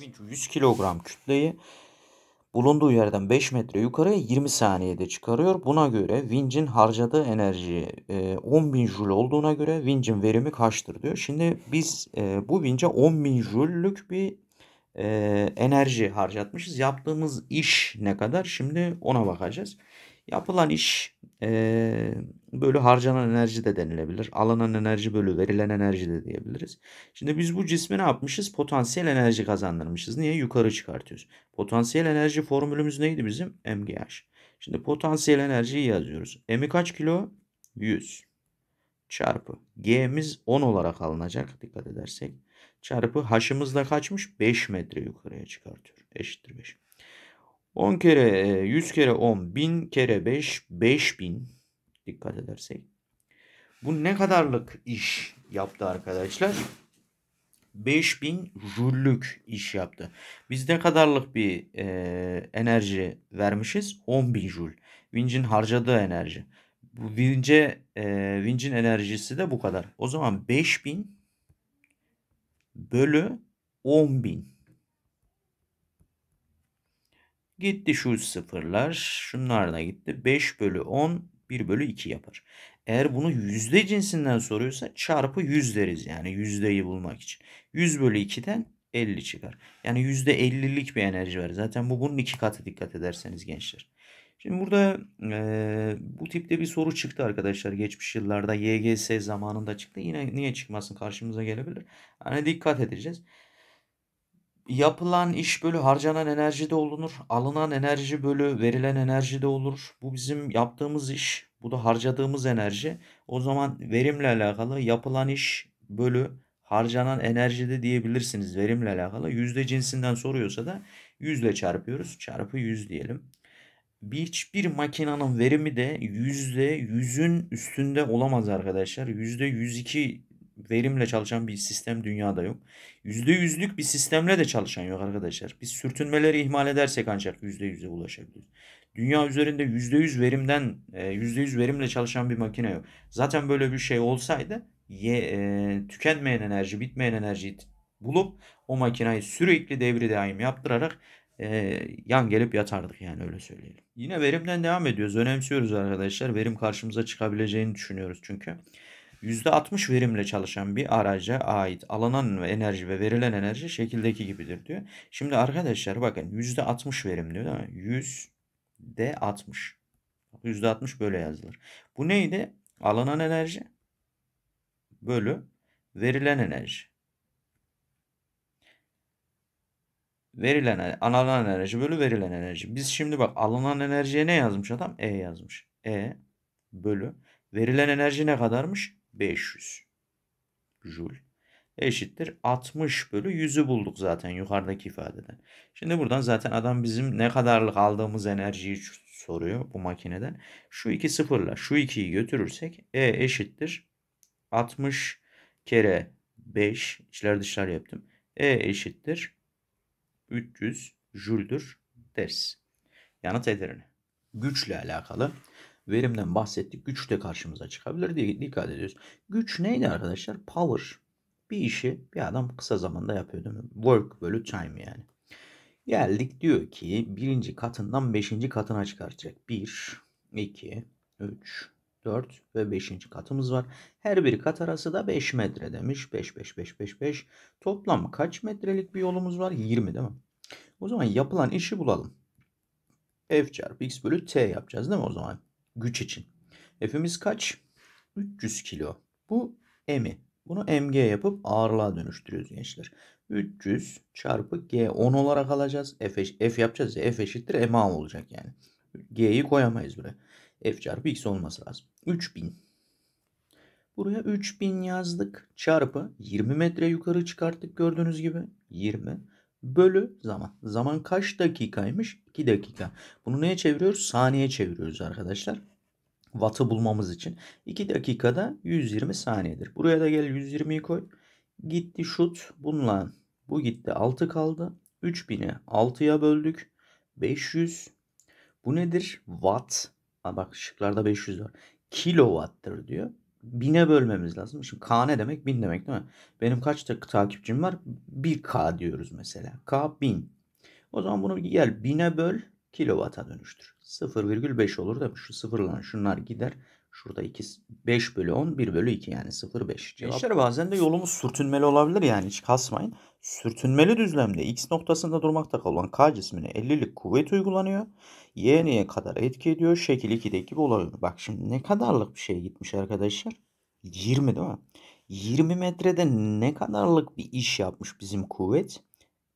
bir vinç 100 kilogram kütleyi bulunduğu yerden 5 metre yukarıya 20 saniyede çıkarıyor. Buna göre vincin harcadığı enerji 10.000 e, jul olduğuna göre vincin verimi kaçtır diyor. Şimdi biz e, bu vince 10.000 jüllük bir e, enerji harcatmışız. Yaptığımız iş ne kadar? Şimdi ona bakacağız. Yapılan iş Böyle harcanan enerji de denilebilir. Alınan enerji bölü verilen enerji de diyebiliriz. Şimdi biz bu cismi ne yapmışız? Potansiyel enerji kazandırmışız. Niye? Yukarı çıkartıyoruz. Potansiyel enerji formülümüz neydi bizim? MGH. Şimdi potansiyel enerjiyi yazıyoruz. M'i kaç kilo? 100 çarpı G'miz 10 olarak alınacak dikkat edersek. Çarpı H'ımız da kaçmış? 5 metre yukarıya çıkartıyor. Eşittir 5. 10 kere 100 e, kere 10 1000 kere 5 5000 dikkat edersek. Bu ne kadarlık iş yaptı arkadaşlar? 5000 jüllük iş yaptı. Biz ne kadarlık bir e, enerji vermişiz? 10.000 jül. Vinc'in harcadığı enerji. Bu Vince, e, Vinc'in enerjisi de bu kadar. O zaman 5000 bölü 10.000. Gitti şu sıfırlar. Şunlar da gitti. 5 bölü 10 1 bölü 2 yapar. Eğer bunu yüzde cinsinden soruyorsa çarpı 100 deriz yani yüzdeyi bulmak için. 100 bölü 2'den 50 çıkar. Yani %50'lik bir enerji var. Zaten bu bunun iki katı dikkat ederseniz gençler. Şimdi burada e, bu tipte bir soru çıktı arkadaşlar. Geçmiş yıllarda YGS zamanında çıktı. Yine niye çıkmasın karşımıza gelebilir. Hani dikkat edeceğiz yapılan iş bölü harcanan enerji de olunur. Alınan enerji bölü verilen enerji de olur. Bu bizim yaptığımız iş. Bu da harcadığımız enerji. O zaman verimle alakalı yapılan iş bölü harcanan enerji de diyebilirsiniz verimle alakalı. Yüzde cinsinden soruyorsa da yüzle çarpıyoruz. Çarpı yüz diyelim. hiçbir makinenin verimi de yüzde yüzün üstünde olamaz arkadaşlar. Yüzde yüz iki verimle çalışan bir sistem dünyada yok. Yüzde yüzlük bir sistemle de çalışan yok arkadaşlar. Biz sürtünmeleri ihmal edersek ancak yüzde yüze ulaşabiliriz. Dünya üzerinde yüzde yüz verimden e, yüzde yüz verimle çalışan bir makine yok. Zaten böyle bir şey olsaydı ye, e, tükenmeyen enerji, bitmeyen enerjiyi bulup o makinayı sürekli devri daim yaptırarak e, yan gelip yatardık yani öyle söyleyelim. Yine verimden devam ediyoruz. Önemsiyoruz arkadaşlar. Verim karşımıza çıkabileceğini düşünüyoruz çünkü. %60 verimle çalışan bir araca ait alınan enerji ve verilen enerji şekildeki gibidir diyor. Şimdi arkadaşlar bakın %60 verim diyor değil mi? Yüzde 60. %60 böyle yazılır. Bu neydi? Alınan enerji bölü verilen enerji. Verilen alınan enerji bölü verilen enerji. Biz şimdi bak alınan enerjiye ne yazmış adam? E yazmış. E bölü verilen enerji ne kadarmış? 500 jul eşittir 60 bölü 100'ü bulduk zaten yukarıdaki ifadeden. Şimdi buradan zaten adam bizim ne kadarlık aldığımız enerjiyi soruyor bu makineden. Şu iki sıfırla şu ikiyi götürürsek E eşittir 60 kere 5 içler dışlar yaptım. E eşittir 300 jüldür ders. Yanıt ederini. Güçle alakalı verimden bahsettik. Güç de karşımıza çıkabilir diye dikkat ediyoruz. Güç neydi arkadaşlar? Power. Bir işi bir adam kısa zamanda yapıyor değil mi? Work bölü time yani. Geldik diyor ki birinci katından beşinci katına çıkartacak. Bir, iki, üç, dört ve beşinci katımız var. Her bir kat arası da beş metre demiş. Beş beş beş beş beş. Toplam kaç metrelik bir yolumuz var? Yirmi değil mi? O zaman yapılan işi bulalım. F çarpı x bölü t yapacağız değil mi o zaman? güç için. F'imiz kaç? 300 kilo. Bu M'i. Bunu mg yapıp ağırlığa dönüştürüyoruz gençler. 300 çarpı g 10 olarak alacağız. F, f yapacağız ya f eşittir ma olacak yani. G'yi koyamayız buraya. F çarpı x olması lazım. 3000. Buraya 3000 yazdık. Çarpı 20 metre yukarı çıkarttık gördüğünüz gibi. 20 bölü zaman. Zaman kaç dakikaymış? 2 dakika. Bunu neye çeviriyoruz? Saniye çeviriyoruz arkadaşlar. Watt'ı bulmamız için. 2 dakikada 120 saniyedir. Buraya da gel 120'yi koy. Gitti şut. Bununla bu gitti 6 kaldı. 3000'i 6'ya böldük. 500. Bu nedir? Watt. bak şıklarda 500 var. Kilowatt'tır diyor bine bölmemiz lazım. Şimdi K ne demek? Bin demek değil mi? Benim kaç takipçim var? 1K diyoruz mesela. K bin. O zaman bunu gel bine böl kilovata dönüştür. 0,5 olur demiş. şu sıfırlan şunlar gider. Şurada 2, 5 bölü 10, 1 bölü 2 yani 0, 5. Cevap... Gençler bazen de yolumuz sürtünmeli olabilir yani hiç kasmayın. Sürtünmeli düzlemde x noktasında durmakta kalan k cismine 50'lik kuvvet uygulanıyor. Y neye kadar etki ediyor? Şekil 2'deki gibi oluyor. Bak şimdi ne kadarlık bir şey gitmiş arkadaşlar? 20 değil mi? 20 metrede ne kadarlık bir iş yapmış bizim kuvvet?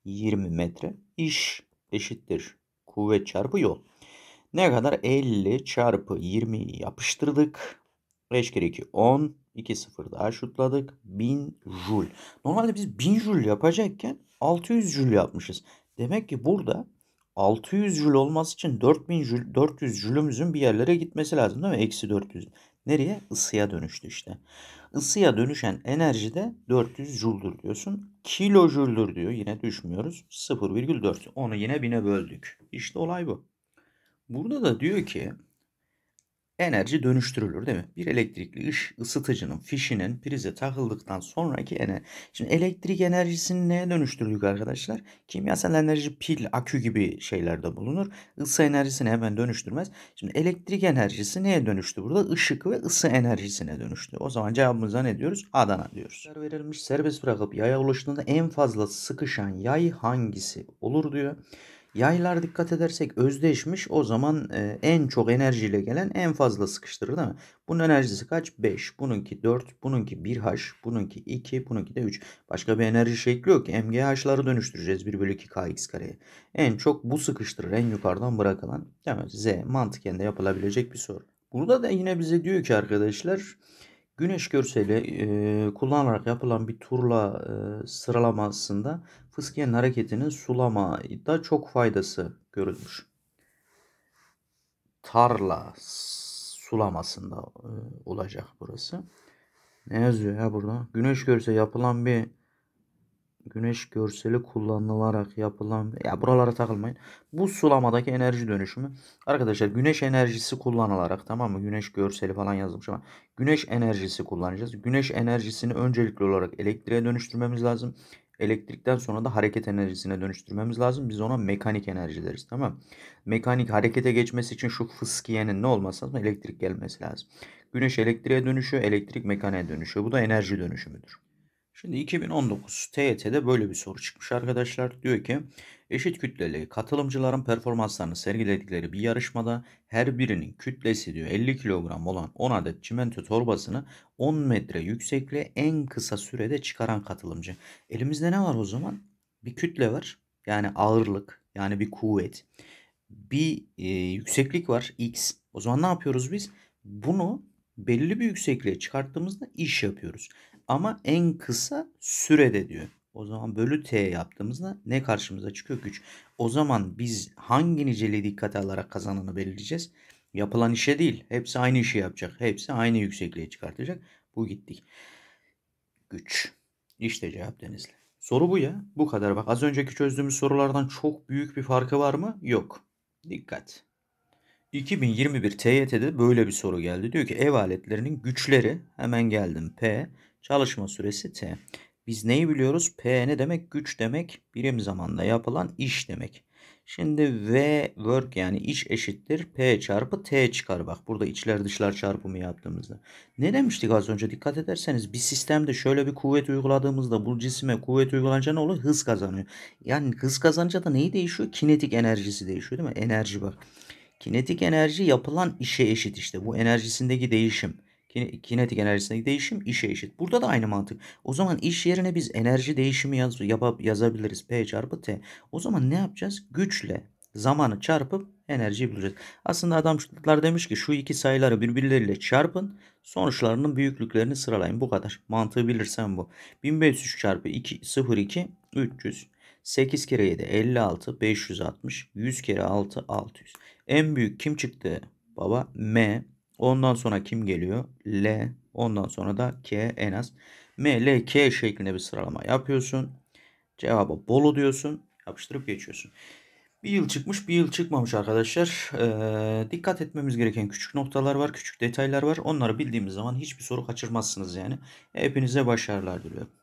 20 metre iş eşittir kuvvet çarpı yol. Ne kadar? 50 çarpı 20 yapıştırdık. 5 kere 2 10. 2 0 daha şutladık. 1000 jul. Normalde biz 1000 jul yapacakken 600 jul yapmışız. Demek ki burada 600 jul olması için 4000 jul, 400 jülümüzün bir yerlere gitmesi lazım değil mi? Eksi 400. Nereye? Isıya dönüştü işte. Isıya dönüşen enerji de 400 juldur diyorsun. Kilo juldur diyor. Yine düşmüyoruz. 0,4. Onu yine bine böldük. İşte olay bu. Burada da diyor ki enerji dönüştürülür değil mi? Bir elektrikli ış, ısıtıcının fişinin prize takıldıktan sonraki enerji. Şimdi elektrik enerjisini neye dönüştürdük arkadaşlar? Kimyasal enerji pil, akü gibi şeylerde bulunur. Isı enerjisini hemen dönüştürmez. Şimdi elektrik enerjisi neye dönüştü burada? Işık ve ısı enerjisine dönüştü. O zaman cevabımıza ne diyoruz? Adana diyoruz. Verilmiş serbest bırakıp yaya ulaştığında en fazla sıkışan yay hangisi olur diyor. Yaylar dikkat edersek özdeşmiş. O zaman e, en çok enerjiyle gelen en fazla sıkıştırır değil mi? Bunun enerjisi kaç? 5. Bununki 4. Bununki 1H. Bununki 2. Bununki de 3. Başka bir enerji şekli yok. MGH'ları dönüştüreceğiz. 1 bölü 2 KX kareye. En çok bu sıkıştırır. En yukarıdan bırakılan. Değil mi? Z mantıken de yapılabilecek bir soru. Burada da yine bize diyor ki arkadaşlar güneş görseli e, kullanarak yapılan bir turla e, sıralamasında fıskiyenin hareketinin sulamada çok faydası görülmüş. Tarla sulamasında e, olacak burası. Ne yazıyor ya burada? Güneş görse yapılan bir güneş görseli kullanılarak yapılan ya buralara takılmayın. Bu sulamadaki enerji dönüşümü arkadaşlar güneş enerjisi kullanılarak tamam mı? Güneş görseli falan yazılmış ama güneş enerjisi kullanacağız. Güneş enerjisini öncelikli olarak elektriğe dönüştürmemiz lazım. Elektrikten sonra da hareket enerjisine dönüştürmemiz lazım. Biz ona mekanik enerji deriz tamam Mekanik harekete geçmesi için şu fıskiyenin ne olması lazım? Elektrik gelmesi lazım. Güneş elektriğe dönüşüyor, elektrik mekaniğe dönüşüyor. Bu da enerji dönüşümüdür. Şimdi 2019 TET'de böyle bir soru çıkmış arkadaşlar. Diyor ki eşit kütleli katılımcıların performanslarını sergiledikleri bir yarışmada her birinin kütlesi diyor 50 kilogram olan 10 adet çimento torbasını 10 metre yüksekliğe en kısa sürede çıkaran katılımcı. Elimizde ne var o zaman? Bir kütle var. Yani ağırlık yani bir kuvvet. Bir e, yükseklik var x. O zaman ne yapıyoruz biz? Bunu belli bir yüksekliğe çıkarttığımızda iş yapıyoruz ama en kısa sürede diyor. O zaman bölü t yaptığımızda ne karşımıza çıkıyor? Güç. O zaman biz hangi niceliği dikkate alarak kazananı belirleyeceğiz? Yapılan işe değil. Hepsi aynı işi yapacak. Hepsi aynı yüksekliğe çıkartacak. Bu gittik. Güç. İşte cevap Denizli. Soru bu ya. Bu kadar. Bak az önceki çözdüğümüz sorulardan çok büyük bir farkı var mı? Yok. Dikkat. 2021 TYT'de böyle bir soru geldi. Diyor ki ev aletlerinin güçleri hemen geldim P Çalışma süresi T. Biz neyi biliyoruz? P ne demek? Güç demek. Birim zamanda yapılan iş demek. Şimdi V work yani iç eşittir. P çarpı T çıkar. Bak burada içler dışlar çarpımı yaptığımızda. Ne demiştik az önce? Dikkat ederseniz bir sistemde şöyle bir kuvvet uyguladığımızda bu cisime kuvvet uygulanca ne oluyor? Hız kazanıyor. Yani hız kazanınca da neyi değişiyor? Kinetik enerjisi değişiyor değil mi? Enerji bak. Kinetik enerji yapılan işe eşit işte. Bu enerjisindeki değişim. Kinetik enerjisindeki değişim işe eşit. Burada da aynı mantık. O zaman iş yerine biz enerji değişimi yaz, yapab, yazabiliriz. P çarpı T. O zaman ne yapacağız? Güçle zamanı çarpıp enerji bulacağız. Aslında adamlar demiş ki şu iki sayıları birbirleriyle çarpın. Sonuçlarının büyüklüklerini sıralayın. Bu kadar. Mantığı bilirsen bu. 1503 çarpı 2, 0, 2, 300. 8 kere 7, 56, 560. 100 kere 6, 600. En büyük kim çıktı? Baba M. Ondan sonra kim geliyor? L. Ondan sonra da K en az. M, L, K şeklinde bir sıralama yapıyorsun. Cevaba Bolu diyorsun. Yapıştırıp geçiyorsun. Bir yıl çıkmış bir yıl çıkmamış arkadaşlar. Ee, dikkat etmemiz gereken küçük noktalar var. Küçük detaylar var. Onları bildiğimiz zaman hiçbir soru kaçırmazsınız yani. Hepinize başarılar diliyorum.